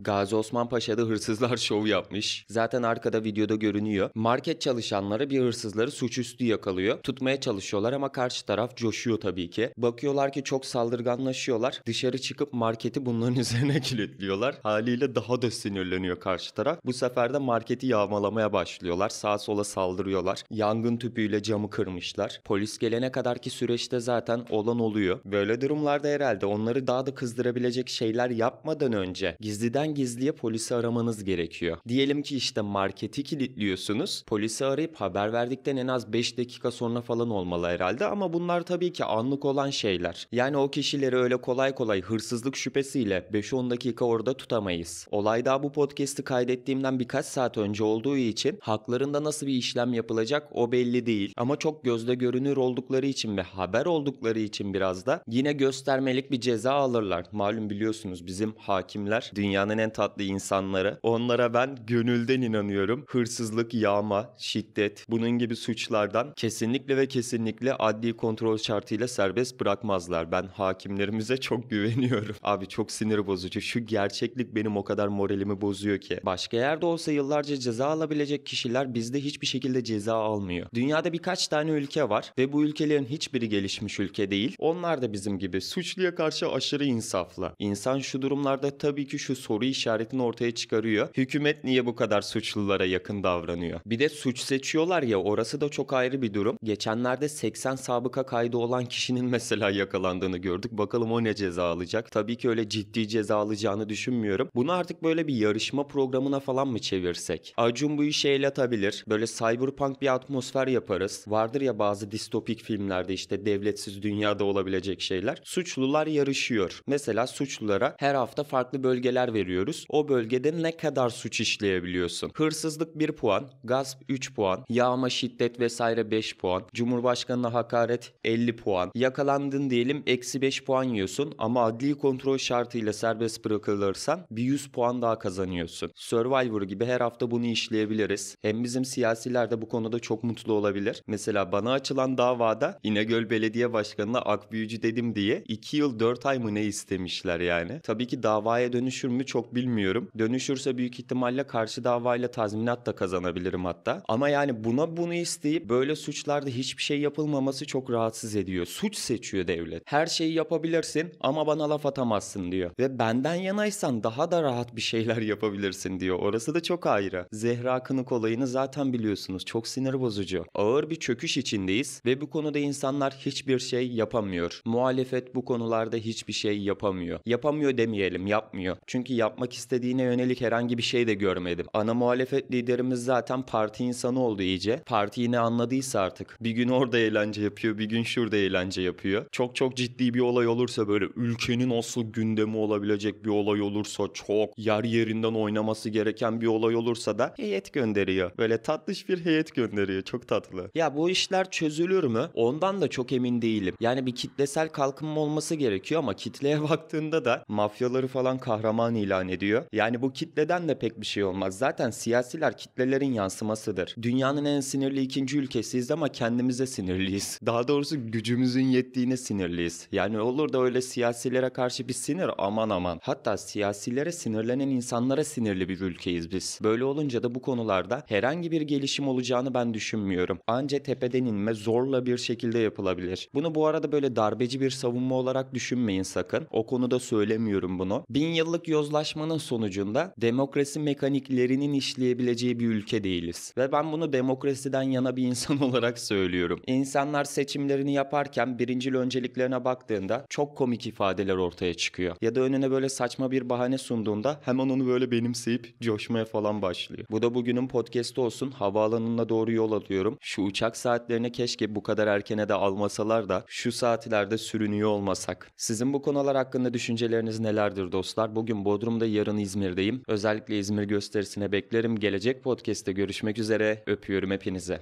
Gazi Osman Paşa'da hırsızlar şov yapmış. Zaten arkada videoda görünüyor. Market çalışanları bir hırsızları suçüstü yakalıyor. Tutmaya çalışıyorlar ama karşı taraf coşuyor tabii ki. Bakıyorlar ki çok saldırganlaşıyorlar. Dışarı çıkıp marketi bunların üzerine kilitliyorlar. Haliyle daha da sinirleniyor karşı taraf. Bu sefer de marketi yağmalamaya başlıyorlar. Sağa sola saldırıyorlar. Yangın tüpüyle camı kırmışlar. Polis gelene kadar ki süreçte zaten olan oluyor. Böyle durumlarda herhalde onları daha da kızdırabilecek şeyler yapmadan önce gizliden gizliden gizliye polisi aramanız gerekiyor. Diyelim ki işte marketi kilitliyorsunuz. Polisi arayıp haber verdikten en az 5 dakika sonra falan olmalı herhalde ama bunlar tabii ki anlık olan şeyler. Yani o kişileri öyle kolay kolay hırsızlık şüphesiyle 5-10 dakika orada tutamayız. Olay daha bu podcast'i kaydettiğimden birkaç saat önce olduğu için haklarında nasıl bir işlem yapılacak o belli değil. Ama çok gözde görünür oldukları için ve haber oldukları için biraz da yine göstermelik bir ceza alırlar. Malum biliyorsunuz bizim hakimler dünyanın dünyanın en tatlı insanları. Onlara ben gönülden inanıyorum. Hırsızlık, yağma, şiddet bunun gibi suçlardan kesinlikle ve kesinlikle adli kontrol şartıyla serbest bırakmazlar. Ben hakimlerimize çok güveniyorum. Abi çok sinir bozucu. Şu gerçeklik benim o kadar moralimi bozuyor ki. Başka yerde olsa yıllarca ceza alabilecek kişiler bizde hiçbir şekilde ceza almıyor. Dünyada birkaç tane ülke var ve bu ülkelerin hiçbiri gelişmiş ülke değil. Onlar da bizim gibi suçluya karşı aşırı insaflı. İnsan şu durumlarda tabii ki şu soru soru işaretini ortaya çıkarıyor. Hükümet niye bu kadar suçlulara yakın davranıyor? Bir de suç seçiyorlar ya orası da çok ayrı bir durum. Geçenlerde 80 sabıka kaydı olan kişinin mesela yakalandığını gördük. Bakalım o ne ceza alacak? Tabii ki öyle ciddi ceza alacağını düşünmüyorum. Bunu artık böyle bir yarışma programına falan mı çevirsek? Acun bu işe el atabilir. Böyle cyberpunk bir atmosfer yaparız. Vardır ya bazı distopik filmlerde işte devletsiz dünyada olabilecek şeyler. Suçlular yarışıyor. Mesela suçlulara her hafta farklı bölgeler veriyor görüyoruz. O bölgede ne kadar suç işleyebiliyorsun? Hırsızlık 1 puan, gasp 3 puan, yağma şiddet vesaire 5 puan, Cumhurbaşkanına hakaret 50 puan. Yakalandın diyelim eksi 5 puan yiyorsun ama adli kontrol şartıyla serbest bırakılırsan bir 100 puan daha kazanıyorsun. Survivor gibi her hafta bunu işleyebiliriz. Hem bizim siyasiler de bu konuda çok mutlu olabilir. Mesela bana açılan davada İnegöl Belediye Başkanı'na akbüyücü dedim diye 2 yıl 4 ay mı ne istemişler yani. Tabii ki davaya dönüşür mü çok çok bilmiyorum. Dönüşürse büyük ihtimalle karşı davayla tazminat da kazanabilirim hatta. Ama yani buna bunu isteyip böyle suçlarda hiçbir şey yapılmaması çok rahatsız ediyor. Suç seçiyor devlet. Her şeyi yapabilirsin ama bana laf atamazsın diyor. Ve benden yanaysan daha da rahat bir şeyler yapabilirsin diyor. Orası da çok ayrı. Zehra Kınık olayını zaten biliyorsunuz. Çok sinir bozucu. Ağır bir çöküş içindeyiz ve bu konuda insanlar hiçbir şey yapamıyor. Muhalefet bu konularda hiçbir şey yapamıyor. Yapamıyor demeyelim, yapmıyor. Çünkü yap yapmak istediğine yönelik herhangi bir şey de görmedim. Ana muhalefet liderimiz zaten parti insanı oldu iyice. Parti ne anladıysa artık. Bir gün orada eğlence yapıyor, bir gün şurada eğlence yapıyor. Çok çok ciddi bir olay olursa böyle ülkenin asıl gündemi olabilecek bir olay olursa çok yer yerinden oynaması gereken bir olay olursa da heyet gönderiyor. Böyle tatlış bir heyet gönderiyor. Çok tatlı. Ya bu işler çözülür mü? Ondan da çok emin değilim. Yani bir kitlesel kalkınma olması gerekiyor ama kitleye baktığında da mafyaları falan kahraman ilan zannediyor. Yani bu kitleden de pek bir şey olmaz. Zaten siyasiler kitlelerin yansımasıdır. Dünyanın en sinirli ikinci ülkesiyiz ama kendimize sinirliyiz. Daha doğrusu gücümüzün yettiğine sinirliyiz. Yani olur da öyle siyasilere karşı bir sinir aman aman. Hatta siyasilere sinirlenen insanlara sinirli bir ülkeyiz biz. Böyle olunca da bu konularda herhangi bir gelişim olacağını ben düşünmüyorum. Anca tepeden inme zorla bir şekilde yapılabilir. Bunu bu arada böyle darbeci bir savunma olarak düşünmeyin sakın. O konuda söylemiyorum bunu. Bin yıllık yozlaşma kutuplaşmanın sonucunda demokrasi mekaniklerinin işleyebileceği bir ülke değiliz. Ve ben bunu demokrasiden yana bir insan olarak söylüyorum. İnsanlar seçimlerini yaparken birinci önceliklerine baktığında çok komik ifadeler ortaya çıkıyor. Ya da önüne böyle saçma bir bahane sunduğunda hemen onu böyle benimseyip coşmaya falan başlıyor. Bu da bugünün podcast'ı olsun. Havaalanına doğru yol alıyorum. Şu uçak saatlerine keşke bu kadar erkene de almasalar da şu saatlerde sürünüyor olmasak. Sizin bu konular hakkında düşünceleriniz nelerdir dostlar? Bugün Bodrum Forum'da yarın İzmir'deyim. Özellikle İzmir gösterisine beklerim. Gelecek podcast'te görüşmek üzere. Öpüyorum hepinize.